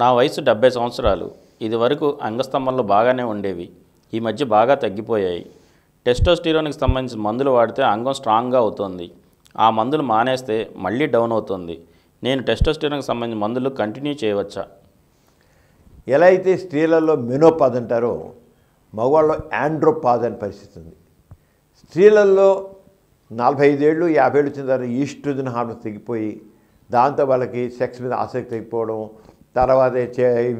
నా వయసు డెబ్బై సంవత్సరాలు ఇది వరకు బాగానే ఉండేవి ఈ మధ్య బాగా తగ్గిపోయాయి టెస్టోస్టిరోన్కి సంబంధించిన మందులు వాడితే అంగం స్ట్రాంగ్గా అవుతుంది ఆ మందులు మానేస్తే మళ్ళీ డౌన్ అవుతుంది నేను టెస్టోస్టిరోన్కి సంబంధించిన మందులు కంటిన్యూ చేయవచ్చా ఎలా అయితే స్త్రీలలో మెనోపాద్ అంటారో మగవాళ్ళలో యాండ్రోపాద్ అనే పరిస్థితి ఉంది స్త్రీలలో నలభై ఐదేళ్ళు యాభై ఏళ్ళు వచ్చిన తర్వాత ఈస్ట్రోజన్ హార్మోన్స్ తగ్గిపోయి దాంతో వాళ్ళకి సెక్స్ మీద ఆసక్తి తగ్గిపోవడం తర్వాత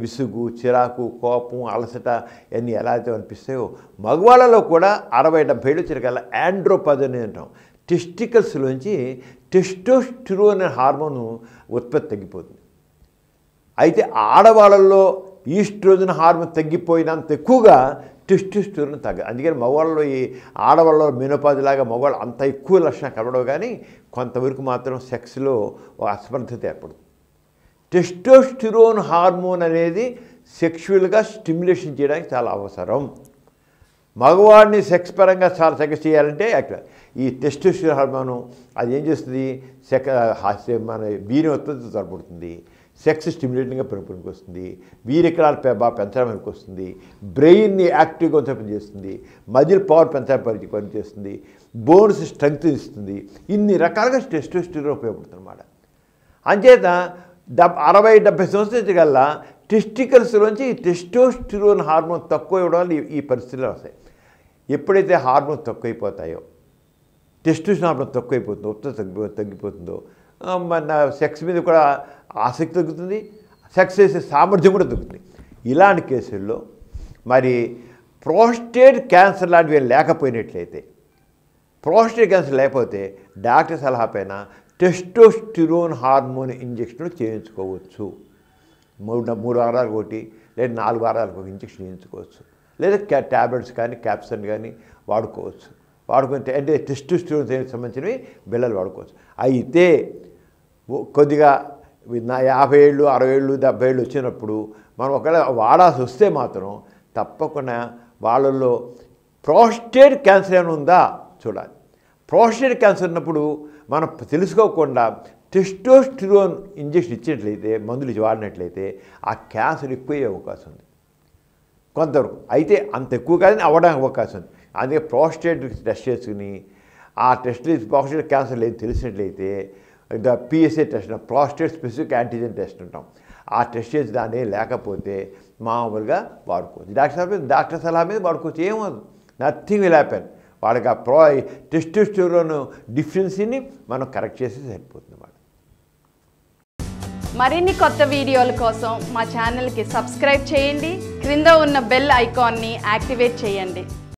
విసుగు చిరాకు కోపం అలసట ఇవన్నీ ఎలా అయితే అనిపిస్తాయో మగవాళ్ళలో కూడా అరవై డెబ్బై ఏళ్ళు చిరకాల అని అంటాం టెస్టికల్స్లోంచి టెస్టోస్టిరో అనే హార్మోన్ ఉత్పత్తి తగ్గిపోతుంది అయితే ఆడవాళ్ళల్లో ఈస్ట్రోజన్ హార్మోన్ తగ్గిపోయినంత ఎక్కువగా టెస్టోస్టిరోన్ తగ్గ అందుకని మగవాళ్ళలో ఈ ఆడవాళ్ళలో లాగా మగవాళ్ళు అంత ఎక్కువ లక్షణం కలవడం కానీ కొంతవరకు మాత్రం సెక్స్లో అస్పర్ధత ఏర్పడుతుంది టెస్టోస్టిరోన్ హార్మోన్ అనేది సెక్షువల్గా స్టిమ్యులేషన్ చేయడానికి చాలా అవసరం మగవాడిని సెక్స్ పరంగా చాలా సెక్స్ చేయాలంటే ఈ టెస్టోస్టిరోన్ హార్మోను అది ఏం చేస్తుంది సెక్ మన వీర్యం ఉత్పత్తి సరిపడుతుంది సెక్స్ స్టిమ్యులేటింగ్గా పెంపునికి వస్తుంది వీరికరాలు బాగా పెంచడానికి వస్తుంది బ్రెయిన్ని యాక్టివ్గా ఉంచే చేస్తుంది మజిల్ పవర్ పెంచడానికి పనిచేస్తుంది బోన్స్ స్ట్రెంగ్త్ ఇస్తుంది ఇన్ని రకాలుగా టెస్టోస్టిరోన్ ఉపయోగపడుతుంది అన్నమాట అంచేత డబ్ అరవై డెబ్బై సంవత్సరాల కల్లా టెస్టికల్స్లోంచి టెస్టోస్టిరోన్ హార్మోన్ తక్కువ ఇవ్వడం వల్ల ఈ పరిస్థితులు వస్తాయి ఎప్పుడైతే హార్మోన్ తక్కువైపోతాయో టెస్టోస్టిరోన్ హార్మోన్ తక్కువైపోతుందో ఉత్త తగ్గిపో తగ్గిపోతుందో మన సెక్స్ మీద కూడా ఆసక్తి తగ్గుతుంది సెక్స్ చేసే సామర్థ్యం కూడా తగ్గుతుంది ఇలాంటి కేసుల్లో మరి ప్రోస్టేట్ క్యాన్సర్ లాంటివి లేకపోయినట్లయితే ప్రోస్టేట్ క్యాన్సర్ లేకపోతే డాక్టర్ సలహా పైన టెస్టోస్టిరోన్ హార్మోన్ ఇంజెక్షన్లు చేయించుకోవచ్చు మూడు మూడు వారాలకు ఒకటి లేదా నాలుగు వారాలకు ఒక ఇంజెక్షన్ చేయించుకోవచ్చు లేదా క్యా ట్యాబ్లెట్స్ కానీ క్యాప్సన్ కానీ వాడుకోవచ్చు వాడుకుంటే అంటే టెస్టోస్టిరోన్ సంబంధించినవి బిళ్ళలు వాడుకోవచ్చు అయితే కొద్దిగా నా యాభై ఏళ్ళు అరవై ఏళ్ళు డెబ్బై ఏళ్ళు వచ్చినప్పుడు మనం ఒకవేళ వాడాల్సి వస్తే మాత్రం తప్పకుండా వాళ్ళల్లో ప్రోస్టేట్ క్యాన్సర్ ఏమైనా ఉందా చూడాలి ప్రోస్టేట్ క్యాన్సర్ ఉన్నప్పుడు మనం తెలుసుకోకుండా టెస్టోస్టిరోన్ ఇంజెక్షన్ ఇచ్చినట్లయితే మందులు వాడినట్లయితే ఆ క్యాన్సర్ ఎక్కువ అయ్యే అవకాశం ఉంది కొంతవరకు అయితే అంత ఎక్కువ కాదని అవ్వడానికి అవకాశం ఉంది అందుకే ప్రోస్టేట్ టెస్ట్ చేసుకుని ఆ టెస్ట్ ప్రోస్టేట్ క్యాన్సర్ లేదు తెలిసినట్లయితే the PSA test prostate specific antigen test ఉంటాం ఆ టెస్ట్ చేసి దాన్ని లేకపోతే మామూలుగా వాడుకోవచ్చు డాక్టర్ సలహా మీద డాక్టర్ సలహా మీద వాడుకోవచ్చు ఏమో నథింగ్ విల్ హ్యాపెన్ వాళ్ళకి ఆ ప్రో టెస్టెస్టోరోన్ డిఫరెన్సీని మనం కరెక్ట్ చేసి సరిపోతుంది అన్నమాట మరిన్ని కొత్త వీడియోల కోసం మా ఛానల్కి సబ్స్క్రైబ్ చేయండి క్రింద ఉన్న బెల్ ఐకాన్ని యాక్టివేట్ చేయండి